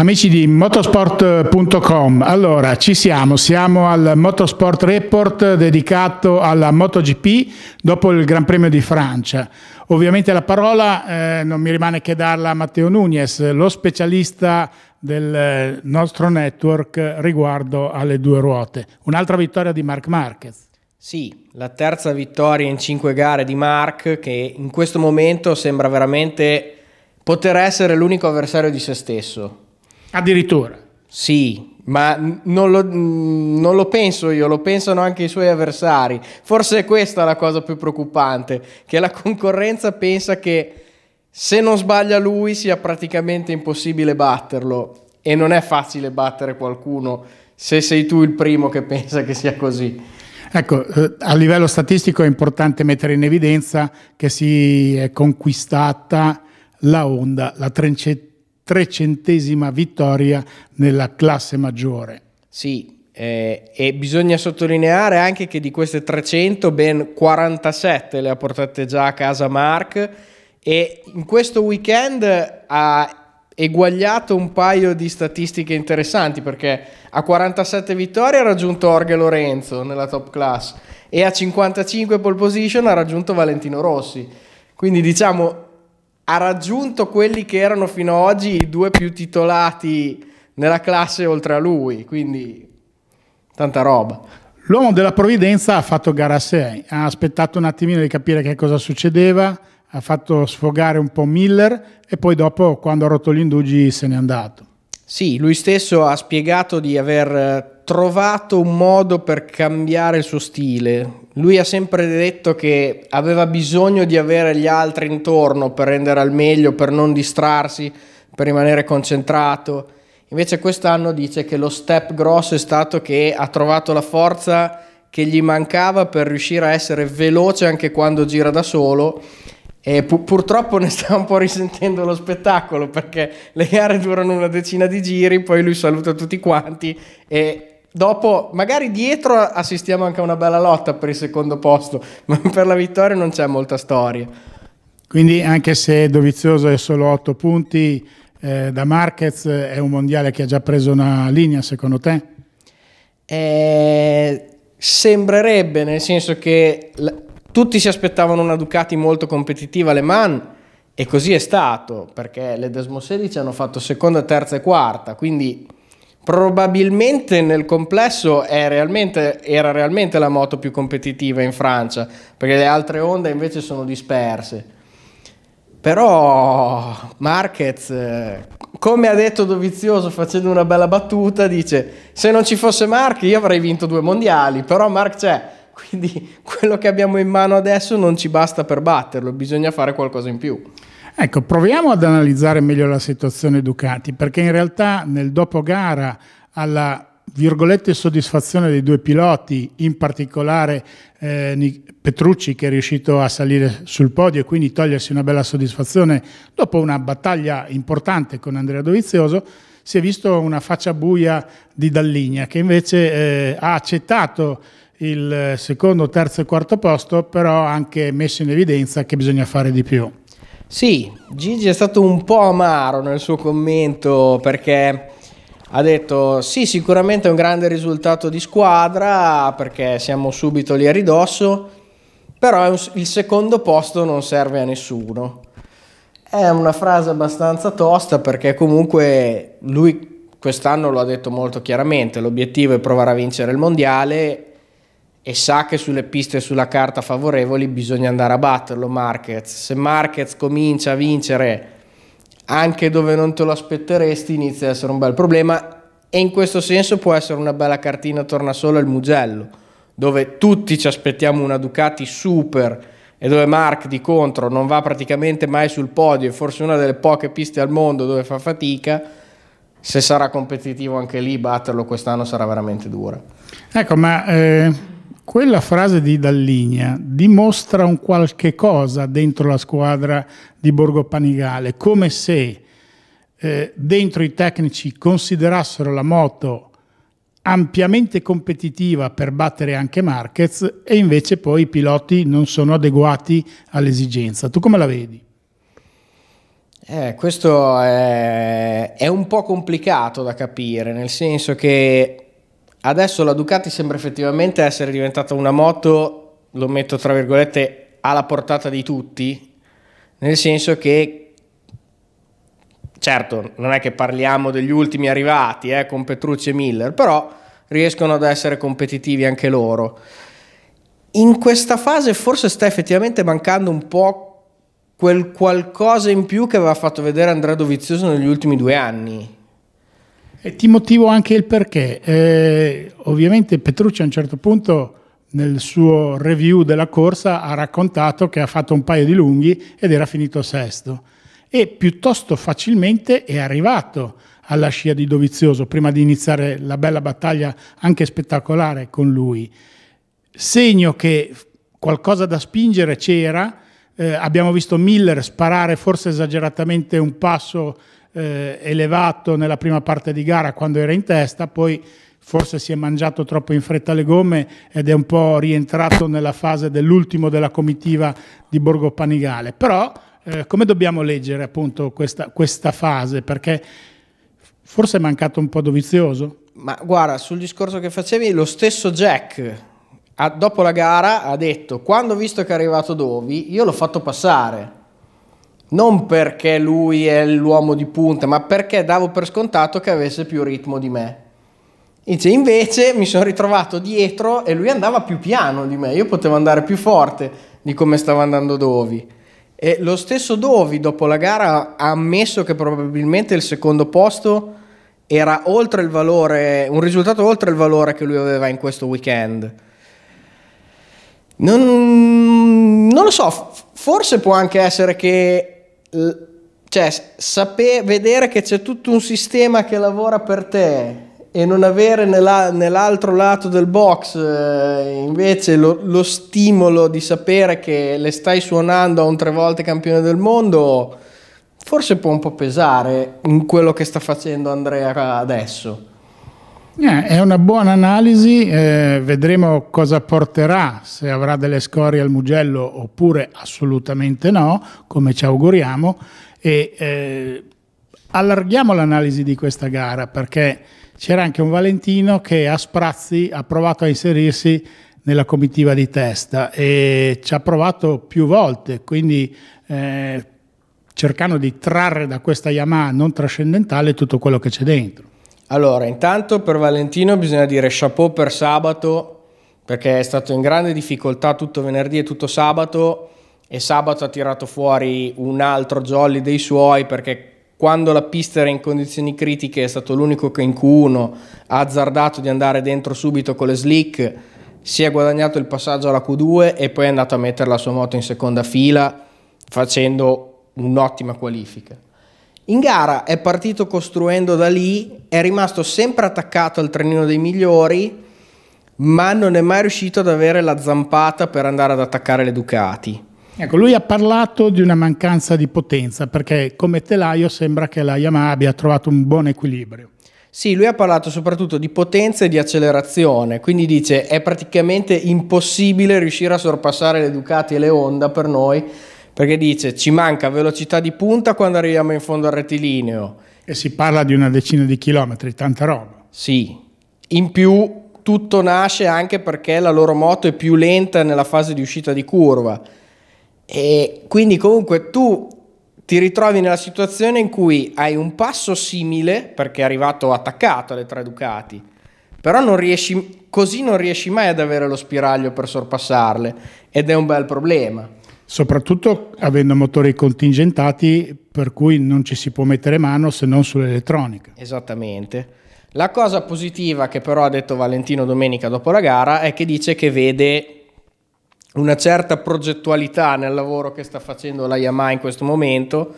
Amici di motosport.com, allora ci siamo, siamo al Motorsport Report dedicato alla MotoGP dopo il Gran Premio di Francia. Ovviamente la parola eh, non mi rimane che darla a Matteo Nunes, lo specialista del eh, nostro network riguardo alle due ruote. Un'altra vittoria di Marc Marquez. Sì, la terza vittoria in cinque gare di Marc che in questo momento sembra veramente poter essere l'unico avversario di se stesso. Addirittura. Sì, ma non lo, non lo, penso io, lo pensano anche i suoi avversari. Forse è questa la cosa più preoccupante, che la concorrenza pensa che se non sbaglia lui sia praticamente impossibile batterlo e non è facile battere qualcuno se sei tu il primo che pensa che sia così. Ecco, eh, a livello statistico è importante mettere in evidenza che si è conquistata la onda, la trencetta trecentesima vittoria nella classe maggiore. Sì, eh, e bisogna sottolineare anche che di queste 300 ben 47 le ha portate già a casa Mark e in questo weekend ha eguagliato un paio di statistiche interessanti perché a 47 vittorie ha raggiunto Orge Lorenzo nella top class e a 55 pole position ha raggiunto Valentino Rossi. Quindi diciamo ha raggiunto quelli che erano fino ad oggi i due più titolati nella classe oltre a lui, quindi tanta roba. L'uomo della provvidenza ha fatto gara a 6, ha aspettato un attimino di capire che cosa succedeva, ha fatto sfogare un po' Miller e poi dopo quando ha rotto gli indugi se n'è andato. Sì, lui stesso ha spiegato di aver eh, trovato un modo per cambiare il suo stile. Lui ha sempre detto che aveva bisogno di avere gli altri intorno per rendere al meglio, per non distrarsi, per rimanere concentrato. Invece quest'anno dice che lo step grosso è stato che ha trovato la forza che gli mancava per riuscire a essere veloce anche quando gira da solo e pu- purtroppo ne sta un po' risentendo lo spettacolo perché le gare durano una decina di giri, poi lui saluta tutti quanti e dopo magari dietro assistiamo anche a una bella lotta per il secondo posto, ma per la vittoria non c'è molta storia. Quindi anche se Dovizioso è solo 8 punti eh, da Marquez, è un mondiale che ha già preso una linea secondo te? Eh, sembrerebbe, nel senso che l- tutti si aspettavano una Ducati molto competitiva, Le Mans, e così è stato, perché le Desmo 16 hanno fatto seconda, terza e quarta, quindi probabilmente nel complesso realmente, era realmente la moto più competitiva in Francia, perché le altre onde invece sono disperse. Però Marquez, eh, come ha detto Dovizioso facendo una bella battuta, dice se non ci fosse Marquez io avrei vinto due mondiali, però Marquez c'è, quindi quello che abbiamo in mano adesso non ci basta per batterlo, bisogna fare qualcosa in più. Ecco, proviamo ad analizzare meglio la situazione Ducati, perché in realtà nel dopogara alla virgolette soddisfazione dei due piloti, in particolare eh, Petrucci che è riuscito a salire sul podio e quindi togliersi una bella soddisfazione dopo una battaglia importante con Andrea Dovizioso, si è visto una faccia buia di Dalligna che invece eh, ha accettato il secondo, terzo e quarto posto, però ha anche messo in evidenza che bisogna fare di più. Sì, Gigi è stato un po' amaro nel suo commento perché ha detto sì sicuramente è un grande risultato di squadra perché siamo subito lì a ridosso, però il secondo posto non serve a nessuno. È una frase abbastanza tosta perché comunque lui quest'anno lo ha detto molto chiaramente, l'obiettivo è provare a vincere il mondiale e sa che sulle piste sulla carta favorevoli bisogna andare a batterlo Marquez. Se Marquez comincia a vincere anche dove non te lo aspetteresti inizia ad essere un bel problema e in questo senso può essere una bella cartina torna solo il Mugello, dove tutti ci aspettiamo una Ducati super e dove Mark di contro non va praticamente mai sul podio, è forse una delle poche piste al mondo dove fa fatica. Se sarà competitivo anche lì, batterlo quest'anno sarà veramente dura. Ecco, ma eh quella frase di Dalligna dimostra un qualche cosa dentro la squadra di Borgo Panigale, come se eh, dentro i tecnici considerassero la moto ampiamente competitiva per battere anche Marquez e invece poi i piloti non sono adeguati all'esigenza. Tu come la vedi? Eh, questo è, è, un po' complicato da capire, nel senso che Adesso la Ducati sembra effettivamente essere diventata una moto, lo metto tra virgolette, alla portata di tutti, nel senso che certo non è che parliamo degli ultimi arrivati eh, con Petrucci e Miller, però riescono ad essere competitivi anche loro. In questa fase forse sta effettivamente mancando un po' quel qualcosa in più che aveva fatto vedere Andrea Dovizioso negli ultimi due anni e ti motivo anche il perché. Eh, ovviamente Petrucci a un certo punto nel suo review della corsa ha raccontato che ha fatto un paio di lunghi ed era finito sesto e piuttosto facilmente è arrivato alla scia di Dovizioso prima di iniziare la bella battaglia anche spettacolare con lui. Segno che qualcosa da spingere c'era, eh, abbiamo visto Miller sparare forse esageratamente un passo eh, elevato nella prima parte di gara quando era in testa, poi forse si è mangiato troppo in fretta le gomme ed è un po' rientrato nella fase dell'ultimo della comitiva di Borgo Panigale. Però eh, come dobbiamo leggere appunto questa, questa fase? Perché forse è mancato un po' dovizioso. Ma guarda, sul discorso che facevi, lo stesso Jack dopo la gara ha detto quando ho visto che è arrivato Dovi, io l'ho fatto passare non perché lui è l'uomo di punta, ma perché davo per scontato che avesse più ritmo di me. Dice, invece mi sono ritrovato dietro e lui andava più piano di me, io potevo andare più forte di come stava andando Dovi. E lo stesso Dovi dopo la gara ha ammesso che probabilmente il secondo posto era oltre il valore, un risultato oltre il valore che lui aveva in questo weekend. Non, non lo so, forse può anche essere che cioè, sapere, vedere che c'è tutto un sistema che lavora per te e non avere nella, nell'altro lato del box eh, invece lo, lo, stimolo di sapere che le stai suonando a un tre volte campione del mondo, forse può un po' pesare in quello che sta facendo Andrea adesso. Eh, è una buona analisi, eh, vedremo cosa porterà, se avrà delle scorie al Mugello oppure assolutamente no, come ci auguriamo. E, eh, allarghiamo l'analisi di questa gara perché c'era anche un Valentino che a sprazzi ha provato a inserirsi nella comitiva di testa e ci ha provato più volte, quindi eh, cercando di trarre da questa Yamaha non trascendentale tutto quello che c'è dentro. Allora, intanto per Valentino bisogna dire chapeau per sabato, perché è stato in grande difficoltà tutto venerdì e tutto sabato, e sabato ha tirato fuori un altro jolly dei suoi, perché quando la pista era in condizioni critiche è stato l'unico che in Q1 ha azzardato di andare dentro subito con le slick, si è guadagnato il passaggio alla Q2 e poi è andato a mettere la sua moto in seconda fila, facendo un'ottima qualifica. In gara è partito costruendo da lì, è rimasto sempre attaccato al trenino dei migliori, ma non è mai riuscito ad avere la zampata per andare ad attaccare le Ducati. Ecco, lui ha parlato di una mancanza di potenza, perché come telaio sembra che la Yamaha abbia trovato un buon equilibrio. Sì, lui ha parlato soprattutto di potenza e di accelerazione, quindi dice è praticamente impossibile riuscire a sorpassare le Ducati e le Honda per noi perché dice ci manca velocità di punta quando arriviamo in fondo al rettilineo. E si parla di una decina di chilometri, tanta roba. Sì, in più tutto nasce anche perché la loro moto è più lenta nella fase di uscita di curva. E quindi comunque tu ti ritrovi nella situazione in cui hai un passo simile, perché è arrivato attaccato alle tre Ducati, però non riesci, così non riesci mai ad avere lo spiraglio per sorpassarle ed è un bel problema soprattutto avendo motori contingentati per cui non ci si può mettere mano se non sull'elettronica. Esattamente. La cosa positiva che però ha detto Valentino domenica dopo la gara è che dice che vede una certa progettualità nel lavoro che sta facendo la Yamaha in questo momento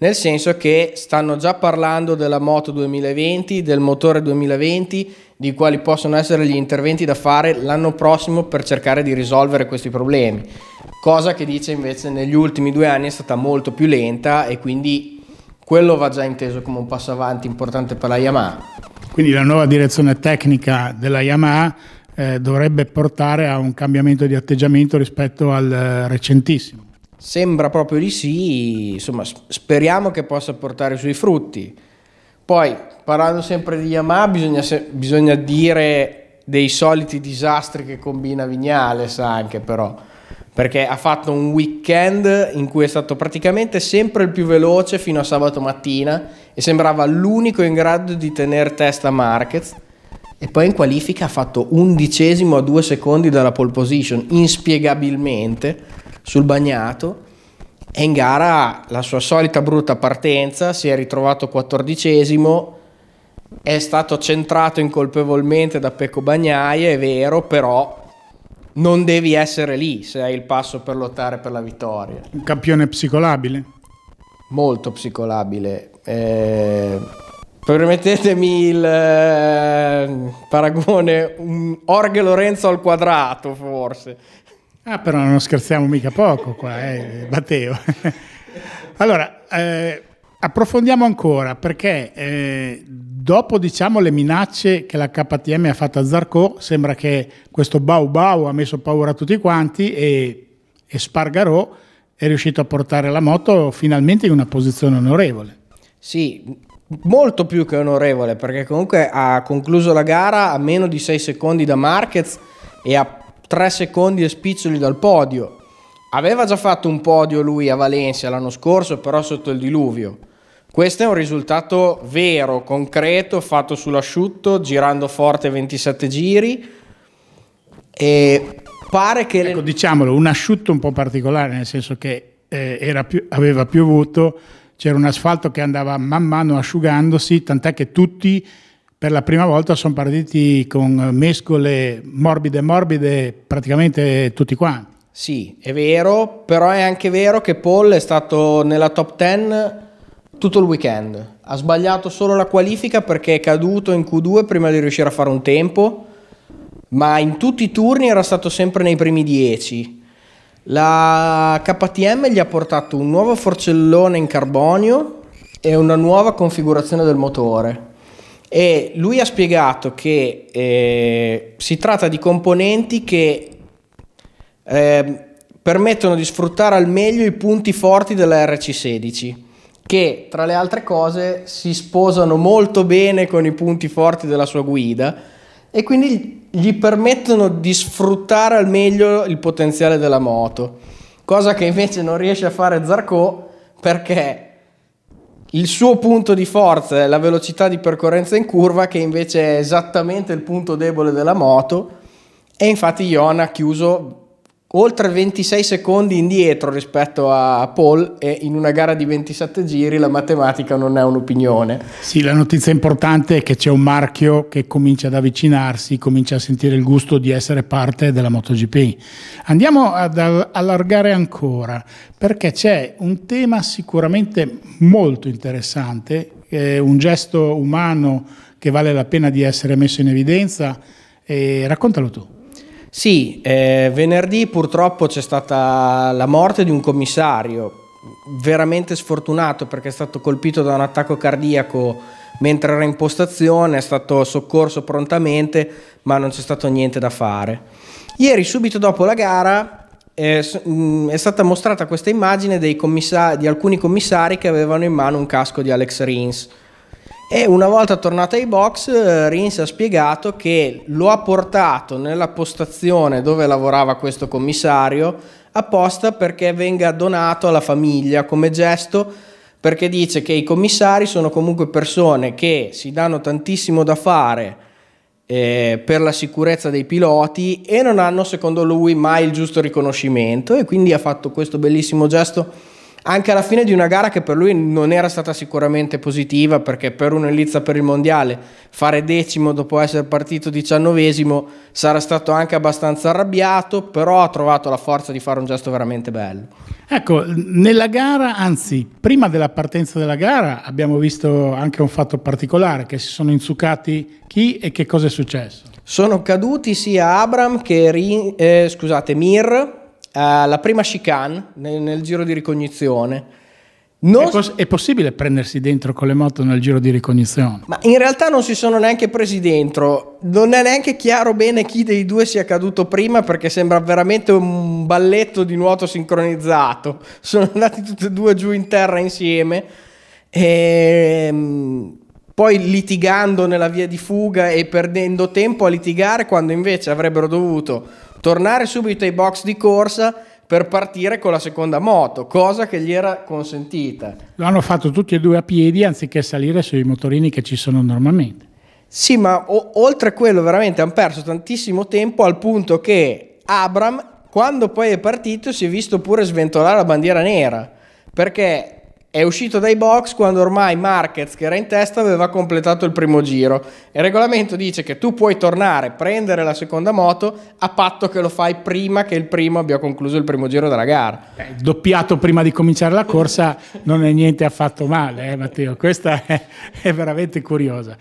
nel senso che stanno già parlando della moto 2020, del motore 2020, di quali possono essere gli interventi da fare l'anno prossimo per cercare di risolvere questi problemi, cosa che dice invece negli ultimi due anni è stata molto più lenta e quindi quello va già inteso come un passo avanti importante per la Yamaha. Quindi la nuova direzione tecnica della Yamaha eh, dovrebbe portare a un cambiamento di atteggiamento rispetto al eh, recentissimo. Sembra proprio di sì, insomma speriamo che possa portare i suoi frutti. Poi, parlando sempre di Yamaha, bisogna, se bisogna dire dei soliti disastri che combina Vignales anche però, perché ha fatto un weekend in cui è stato praticamente sempre il più veloce fino a sabato mattina e sembrava l'unico in grado di tenere testa a Marquez e poi in qualifica ha fatto undicesimo a due secondi dalla pole position, inspiegabilmente sul bagnato e in gara la sua solita brutta partenza, si è ritrovato quattordicesimo, è stato centrato incolpevolmente da Pecco Bagnaia, è vero, però non devi essere lì se hai il passo per lottare per la vittoria. Un campione psicolabile? Molto psicolabile. Eh, permettetemi il eh, paragone, un Orge Lorenzo al quadrato forse. Ah, però non scherziamo mica poco qua, eh, Matteo. allora, eh, approfondiamo ancora perché eh, dopo diciamo, le minacce che la KTM ha fatto a Zarco, sembra che questo Bau Bau ha messo paura a tutti quanti e, e Spargarò è riuscito a portare la moto finalmente in una posizione onorevole. Sì, molto più che onorevole perché comunque ha concluso la gara a meno di 6 secondi da Marquez e ha 3 secondi e spiccioli dal podio. Aveva già fatto un podio lui a Valencia l'anno scorso, però sotto il diluvio. Questo è un risultato vero, concreto, fatto sull'asciutto, girando forte 27 giri. E pare che... Ecco, le... diciamolo, un asciutto un po' particolare, nel senso che eh, più, aveva piovuto, c'era un asfalto che andava man mano asciugandosi, tant'è che tutti per la prima volta sono partiti con mescole morbide morbide praticamente tutti quanti. Sì, è vero, però è anche vero che Paul è stato nella top 10 tutto il weekend. Ha sbagliato solo la qualifica perché è caduto in Q2 prima di riuscire a fare un tempo, ma in tutti i turni era stato sempre nei primi 10. La KTM gli ha portato un nuovo forcellone in carbonio e una nuova configurazione del motore e lui ha spiegato che eh, si tratta di componenti che eh, permettono di sfruttare al meglio i punti forti della RC16 che tra le altre cose si sposano molto bene con i punti forti della sua guida e quindi gli permettono di sfruttare al meglio il potenziale della moto cosa che invece non riesce a fare Zarco perché il suo punto di forza è la velocità di percorrenza in curva, che invece è esattamente il punto debole della moto. E infatti Ion ha chiuso oltre 26 secondi indietro rispetto a Paul e in una gara di 27 giri la matematica non è un'opinione. Sì, la notizia importante è che c'è un marchio che comincia ad avvicinarsi, comincia a sentire il gusto di essere parte della MotoGP. Andiamo ad allargare ancora perché c'è un tema sicuramente molto interessante, un gesto umano che vale la pena di essere messo in evidenza e raccontalo tu. Sì, eh, venerdì purtroppo c'è stata la morte di un commissario, veramente sfortunato perché è stato colpito da un attacco cardiaco mentre era in postazione, è stato soccorso prontamente, ma non c'è stato niente da fare. Ieri, subito dopo la gara, è, eh, mm, è stata mostrata questa immagine commissari, di alcuni commissari che avevano in mano un casco di Alex Rins. E una volta tornata ai box, eh, Rins ha spiegato che lo ha portato nella postazione dove lavorava questo commissario apposta perché venga donato alla famiglia come gesto perché dice che i commissari sono comunque persone che si danno tantissimo da fare eh, per la sicurezza dei piloti e non hanno secondo lui mai il giusto riconoscimento e quindi ha fatto questo bellissimo gesto anche alla fine di una gara che per lui non era stata sicuramente positiva perché per un'ellizza per il mondiale fare decimo dopo essere partito diciannovesimo sarà stato anche abbastanza arrabbiato però ha trovato la forza di fare un gesto veramente bello ecco nella gara anzi prima della partenza della gara abbiamo visto anche un fatto particolare che si sono inzucati chi e che cosa è successo sono caduti sia Abram che eh, scusate, Mir alla eh, prima chicane nel, nel giro di ricognizione. Non... È, poss- è, possibile prendersi dentro con le moto nel giro di ricognizione? Ma in realtà non si sono neanche presi dentro, non è neanche chiaro bene chi dei due sia caduto prima perché sembra veramente un balletto di nuoto sincronizzato. Sono andati tutti e due giù in terra insieme. E ehm, poi litigando nella via di fuga e perdendo tempo a litigare quando invece avrebbero dovuto tornare subito ai box di corsa per partire con la seconda moto, cosa che gli era consentita. Lo hanno fatto tutti e due a piedi anziché salire sui motorini che ci sono normalmente. Sì, ma o- oltre a quello veramente hanno perso tantissimo tempo al punto che Abram, quando poi è partito, si è visto pure sventolare la bandiera nera, perché è uscito dai box quando ormai Marquez, che era in testa, aveva completato il primo giro. Il regolamento dice che tu puoi tornare, prendere la seconda moto, a patto che lo fai prima che il primo abbia concluso il primo giro della gara. Eh, doppiato prima di cominciare la corsa non è niente affatto male, eh, Matteo. Questa è, è veramente curiosa.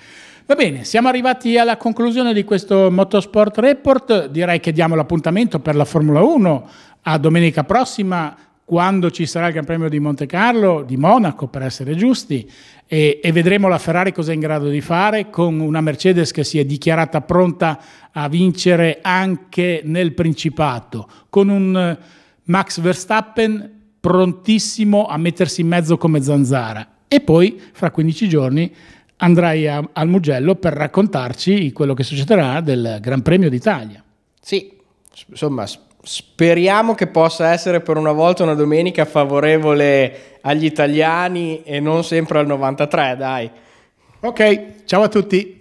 Va bene, siamo arrivati alla conclusione di questo Motorsport Report. Direi che diamo l'appuntamento per la Formula 1 a domenica prossima quando ci sarà il Gran Premio di Monte Carlo, di Monaco per essere giusti, e, e vedremo la Ferrari cosa è in grado di fare con una Mercedes che si è dichiarata pronta a vincere anche nel Principato, con un eh, Max Verstappen prontissimo a mettersi in mezzo come zanzara. E poi, fra 15 giorni, andrai a, al Mugello per raccontarci quello che succederà del Gran Premio d'Italia. Sì, insomma, Speriamo che possa essere per una volta una domenica favorevole agli italiani e non sempre al 93, dai. Ok, ciao a tutti.